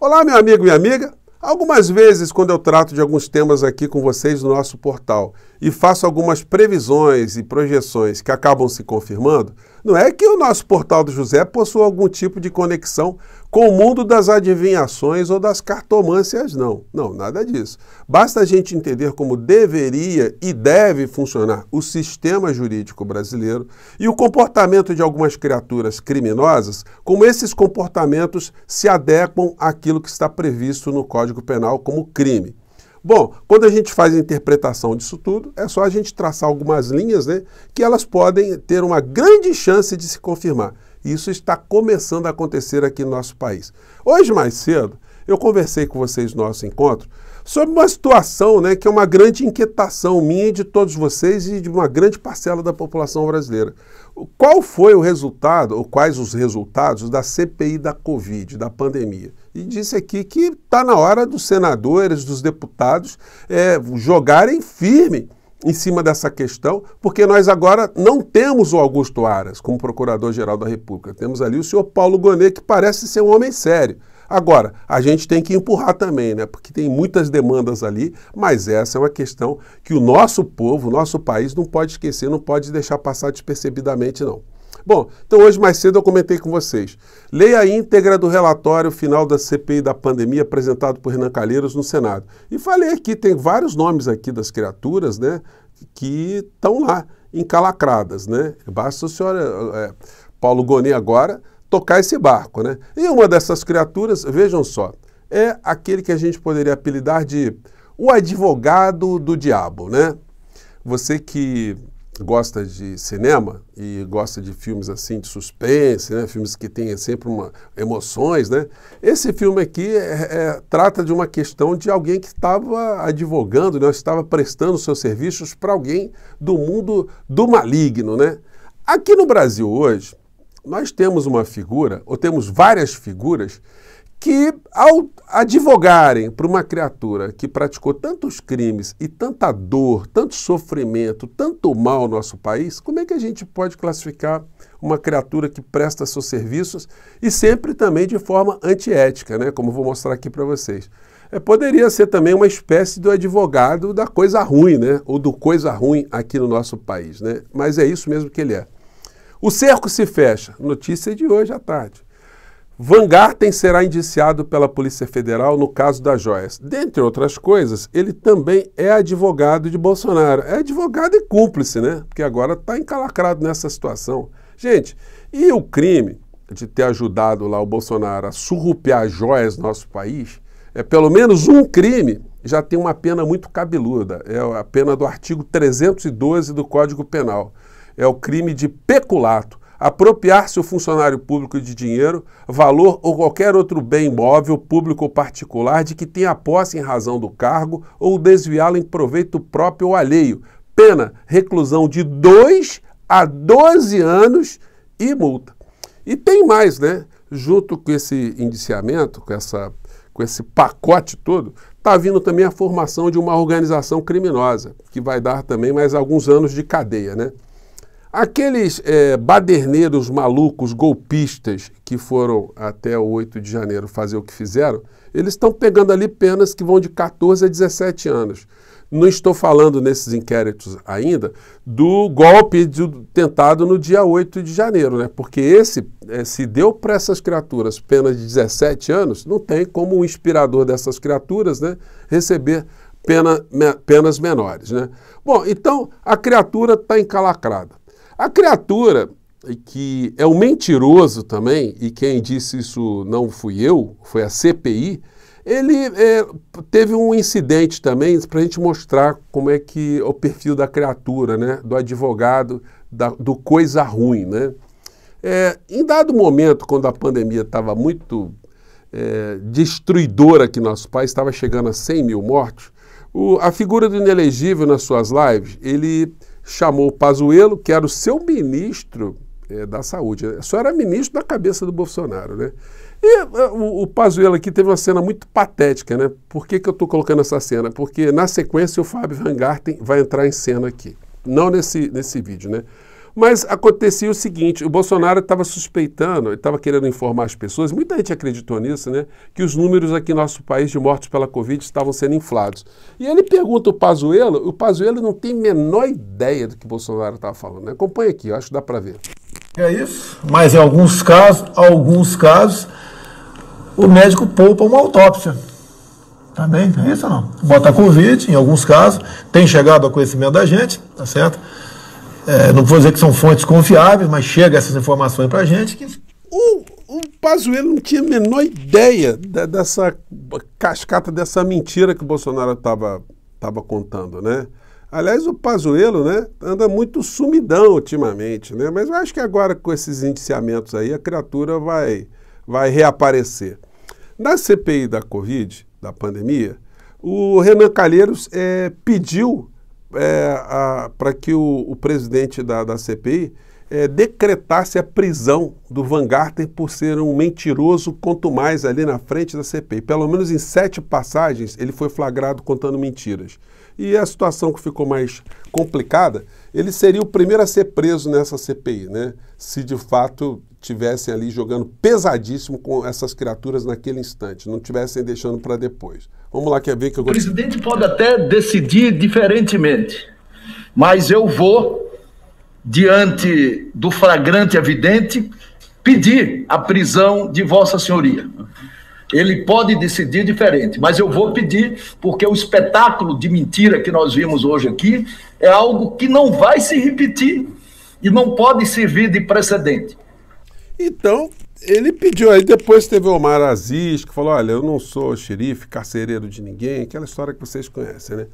Olá, meu amigo, minha amiga. Algumas vezes, quando eu trato de alguns temas aqui com vocês no nosso portal e faço algumas previsões e projeções que acabam se confirmando, não é que o nosso portal do José possua algum tipo de conexão com o mundo das adivinhações ou das cartomâncias, não. Não, nada disso. Basta a gente entender como deveria e deve funcionar o sistema jurídico brasileiro e o comportamento de algumas criaturas criminosas, como esses comportamentos se adequam àquilo que está previsto no Código Penal como crime. Bom, quando a gente faz a interpretação disso tudo, é só a gente traçar algumas linhas, né, que elas podem ter uma grande chance de se confirmar. Isso está começando a acontecer aqui no nosso país. Hoje mais cedo, eu conversei com vocês no nosso encontro sobre uma situação, né, que é uma grande inquietação minha e de todos vocês e de uma grande parcela da população brasileira. Qual foi o resultado ou quais os resultados da CPI da Covid, da pandemia? e disse aqui que está na hora dos senadores, dos deputados é, jogarem firme em cima dessa questão, porque nós agora não temos o Augusto Aras como Procurador-Geral da República. Temos ali o senhor Paulo Gonet, que parece ser um homem sério. Agora, a gente tem que empurrar também, né? Porque tem muitas demandas ali, mas essa é uma questão que o nosso povo, o nosso país não pode esquecer, não pode deixar passar despercebidamente, não. Bom, então hoje mais cedo eu comentei com vocês. Leia a íntegra do relatório final da CPI da pandemia apresentado por Renan Calheiros no Senado. E falei aqui, tem vários nomes aqui das criaturas, né, que estão lá, encalacradas, né? Basta o senhor é, Paulo Goni agora tocar esse barco, né? E uma dessas criaturas, vejam só, é aquele que a gente poderia apelidar de o advogado do diabo, né? Você que gosta de cinema e gosta de filmes assim de suspense, né? filmes que têm sempre uma, emoções, né? Esse filme aqui é, é, trata de uma questão de alguém que estava advogando, né? estava prestando seus serviços para alguém do mundo do maligno, né? Aqui no Brasil hoje nós temos uma figura ou temos várias figuras que, ao advogarem para uma criatura que praticou tantos crimes e tanta dor, tanto sofrimento, tanto mal no nosso país, como é que a gente pode classificar uma criatura que presta seus serviços e sempre também de forma antiética, né? como vou mostrar aqui para vocês? É, poderia ser também uma espécie do advogado da coisa ruim, né? ou do coisa ruim aqui no nosso país, né? mas é isso mesmo que ele é. O cerco se fecha, notícia de hoje à tarde. Vangarten será indiciado pela Polícia Federal no caso das joias. Dentre outras coisas, ele também é advogado de Bolsonaro. É advogado e cúmplice, né? Porque agora está encalacrado nessa situação. Gente, e o crime de ter ajudado lá o Bolsonaro a surrupiar joias do nosso país? É pelo menos um crime já tem uma pena muito cabeluda. É a pena do artigo 312 do Código Penal. É o crime de peculato apropriar-se o funcionário público de dinheiro, valor ou qualquer outro bem imóvel público ou particular, de que tenha posse em razão do cargo ou desviá-lo em proveito próprio ou alheio. Pena, reclusão de 2 a 12 anos e multa. E tem mais, né? Junto com esse indiciamento, com, essa, com esse pacote todo, está vindo também a formação de uma organização criminosa, que vai dar também mais alguns anos de cadeia, né? Aqueles é, baderneiros malucos, golpistas, que foram até o 8 de janeiro fazer o que fizeram, eles estão pegando ali penas que vão de 14 a 17 anos. Não estou falando nesses inquéritos ainda do golpe de, tentado no dia 8 de janeiro, né? Porque esse, é, se deu para essas criaturas penas de 17 anos, não tem como o inspirador dessas criaturas, né, receber pena, me, penas menores, né? Bom, então a criatura está encalacrada. A criatura que é o um mentiroso também, e quem disse isso não fui eu, foi a CPI, ele é, teve um incidente também para a gente mostrar como é que é o perfil da criatura, né? do advogado, da, do coisa ruim. Né? É, em dado momento, quando a pandemia estava muito é, destruidora aqui no nosso país, estava chegando a 100 mil mortes, o, a figura do inelegível nas suas lives, ele chamou Pazuello, que era o seu ministro é, da Saúde. Eh, só era ministro da cabeça do Bolsonaro, né? E eh, o, o Pazuello aqui teve uma cena muito patética, né? Por que, que eu estou colocando essa cena? Porque na sequência o Fábio Van Garten vai entrar em cena aqui. Não nesse, nesse vídeo, né? Mas acontecia o seguinte: o Bolsonaro estava suspeitando, estava querendo informar as pessoas, muita gente acreditou nisso, né? Que os números aqui no nosso país de mortes pela Covid estavam sendo inflados. E ele pergunta o Pazuello, o Pazuello não tem a menor ideia do que o Bolsonaro estava falando. Né? Acompanha aqui, acho que dá para ver. É isso, mas em alguns casos, alguns casos, o médico poupa uma autópsia. Também, tá é isso ou não? Bota a Covid, em alguns casos, tem chegado ao conhecimento da gente, tá certo? é, não vou dizer que são fontes confiáveis, mas chega essas informações para a gente. Que... O, o Pazuello não tinha a menor ideia da, dessa cascata, dessa mentira que o Bolsonaro estava tava contando, né? Aliás, o Pazuello né, anda muito sumidão ultimamente, né? Mas eu acho que agora com esses indiciamentos aí, a criatura vai, vai reaparecer. Na CPI da Covid, da pandemia, o Renan Calheiros é, pediu é, para que o, o, presidente da, da CPI é, decretasse a prisão do Van Garten por ser um mentiroso, quanto mais ali na frente da CPI. Pelo menos em sete passagens ele foi flagrado contando mentiras e a situação que ficou mais complicada, ele seria o primeiro a ser preso nessa CPI, né? Se de fato tivessem ali jogando pesadíssimo com essas criaturas naquele instante, não tivessem deixando para depois. Vamos lá, quer ver que eu... O presidente pode até decidir diferentemente, mas eu vou, diante do flagrante evidente, pedir a prisão de Vossa Senhoria. Ele pode decidir diferente, mas eu vou pedir, porque o espetáculo de mentira que nós vimos hoje aqui é algo que não vai se repetir e não pode servir de precedente. Então, ele pediu aí, depois teve o Omar Aziz, que falou: olha, eu não sou xerife, carcereiro de ninguém, aquela história que vocês conhecem, né?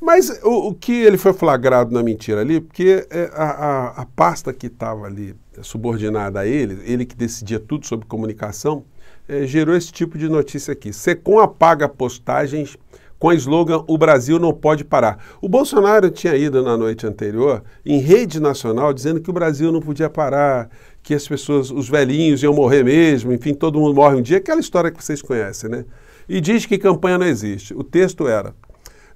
Mas o, o que ele foi flagrado na mentira ali, porque é, a, a, a pasta que estava ali subordinada a ele, ele que decidia tudo sobre comunicação, eh, gerou esse tipo de notícia aqui. Secom apaga postagens com slogan O Brasil não pode parar. O Bolsonaro tinha ido na noite anterior em rede nacional dizendo que o Brasil não podia parar, que as pessoas, os velhinhos iam morrer mesmo, enfim, todo mundo morre um dia, aquela história que vocês conhecem, né? E diz que campanha não existe. O texto era: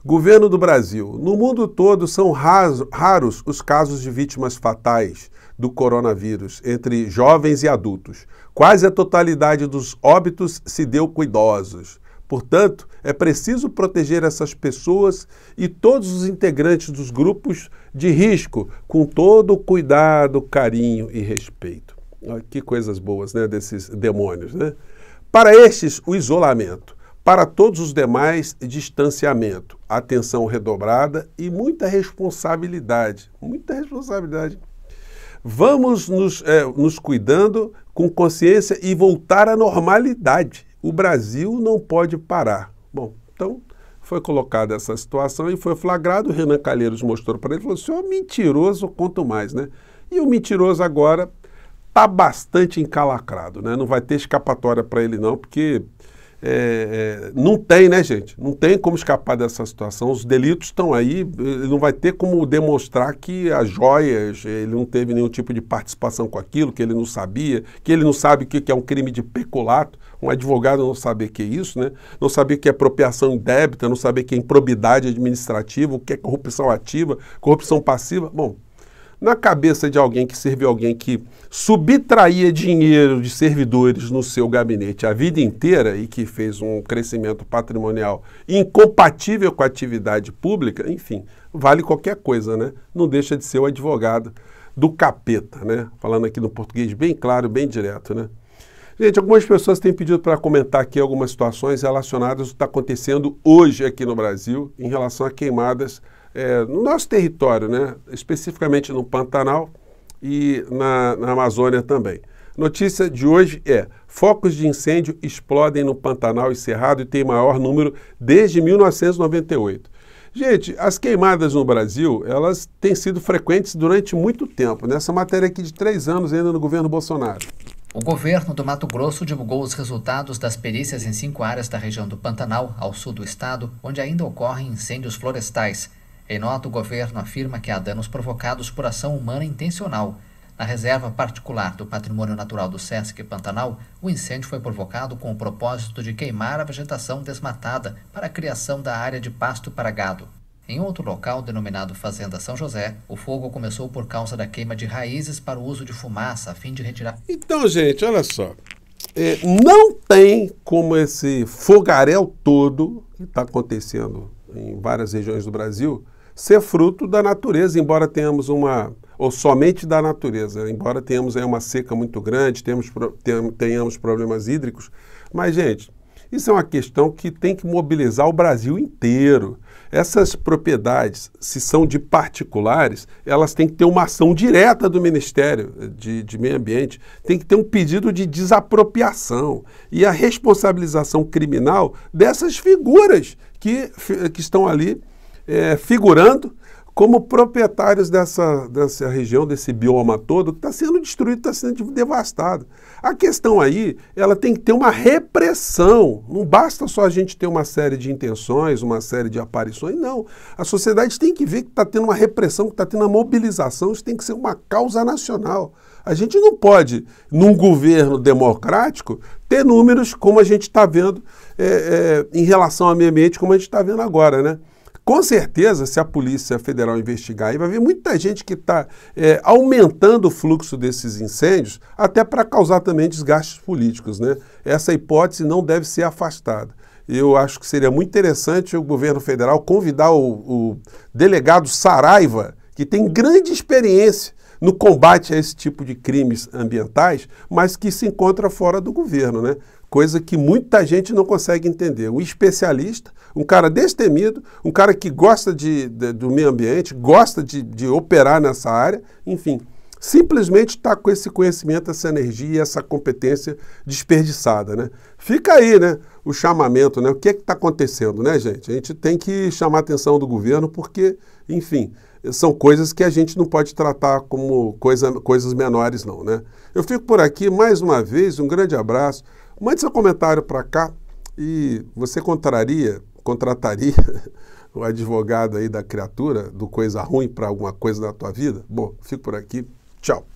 Governo do Brasil, no mundo todo são raros os casos de vítimas fatais do coronavírus entre jovens e adultos. Quase a totalidade dos óbitos se deu com idosos. Portanto, é preciso proteger essas pessoas e todos os integrantes dos grupos de risco com todo o cuidado, carinho e respeito. Que coisas boas, né, desses demônios, né? Para estes, o isolamento. Para todos os demais, distanciamento, atenção redobrada e muita responsabilidade. Muita responsabilidade. Vamos nos, é, nos cuidando com consciência e voltar à normalidade. O Brasil não pode parar. Bom, então foi colocada essa situação e foi flagrado. O Renan Calheiros mostrou para ele, falou, senhor, é mentiroso, quanto mais, né? E o mentiroso agora está bastante encalacrado, né? Não vai ter escapatória para ele não, porque é, é, não tem, né, gente? Não tem como escapar dessa situação. Os delitos estão aí, ele não vai ter como demonstrar que as joias, ele não teve nenhum tipo de participação com aquilo, que ele não sabia, que ele não sabe o que é um crime de peculato. Um advogado não saber o que é isso, né? Não saber o que é apropriação indébita, não saber o que é improbidade administrativa, o que é corrupção ativa, corrupção passiva. Bom, na cabeça de alguém que serviu alguém que subtraía dinheiro de servidores no seu gabinete a vida inteira e que fez um crescimento patrimonial incompatível com a atividade pública, enfim, vale qualquer coisa, né? Não deixa de ser o advogado do capeta, né? Falando aqui no português bem claro, bem direto, né? Gente, algumas pessoas têm pedido para comentar aqui algumas situações relacionadas ao que está acontecendo hoje aqui no Brasil em relação a queimadas é, no nosso território, né? especificamente no Pantanal e na, na Amazônia também. Notícia de hoje é: focos de incêndio explodem no Pantanal e Cerrado e tem maior número desde 1998. Gente, as queimadas no Brasil, elas têm sido frequentes durante muito tempo. Nessa né? matéria aqui de três anos ainda no governo Bolsonaro. O governo do Mato Grosso divulgou os resultados das perícias em cinco áreas da região do Pantanal, ao sul do estado, onde ainda ocorrem incêndios florestais. Em nota, o governo afirma que há danos provocados por ação humana intencional. Na reserva particular do patrimônio natural do Sesc Pantanal, o incêndio foi provocado com o propósito de queimar a vegetação desmatada para a criação da área de pasto para gado. Em outro local, denominado Fazenda São José, o fogo começou por causa da queima de raízes para o uso de fumaça, a fim de retirar. Então, gente, olha só. É, não tem como esse fogaréu todo que está acontecendo em várias regiões do Brasil ser fruto da natureza, embora tenhamos uma ou somente da natureza, embora tenhamos aí uma seca muito grande, temos, tenhamos problemas hídricos, mas gente, isso é uma questão que tem que mobilizar o Brasil inteiro. Essas propriedades, se são de particulares, elas têm que ter uma ação direta do Ministério de, de, Meio Ambiente, tem que ter um pedido de desapropriação e a responsabilização criminal dessas figuras que, que estão ali é, figurando como proprietários dessa, dessa região, desse bioma todo, que está sendo destruído, está sendo devastado. A questão aí, ela tem que ter uma repressão. Não basta só a gente ter uma série de intenções, uma série de aparições, não. A sociedade tem que ver que está tendo uma repressão, que está tendo uma mobilização, isso tem que ser uma causa nacional. A gente não pode, num governo democrático, ter números como a gente está vendo é, é, em relação ao meio ambiente, como a gente está vendo agora, né? Com certeza, se a Polícia Federal investigar aí, vai ver muita gente que está é, aumentando o fluxo desses incêndios, até para causar também desgastes políticos. Né? Essa hipótese não deve ser afastada. Eu acho que seria muito interessante o governo federal convidar o, o delegado Saraiva, que tem grande experiência no combate a esse tipo de crimes ambientais, mas que se encontra fora do governo, né? Coisa que muita gente não consegue entender. Um especialista, um cara destemido, um cara que gosta de, de do meio ambiente, gosta de, de operar nessa área, enfim simplesmente está com esse conhecimento, essa energia, essa competência desperdiçada, né? Fica aí, né? O chamamento, né? O que é que está acontecendo, né, gente? A gente tem que chamar a atenção do governo porque, enfim, são coisas que a gente não pode tratar como coisa, coisas menores, não, né? Eu fico por aqui mais uma vez, um grande abraço. Mande seu comentário para cá e você contraria, contrataria o advogado aí da criatura, do coisa ruim para alguma coisa da tua vida? Bom, fico por aqui. Tchau.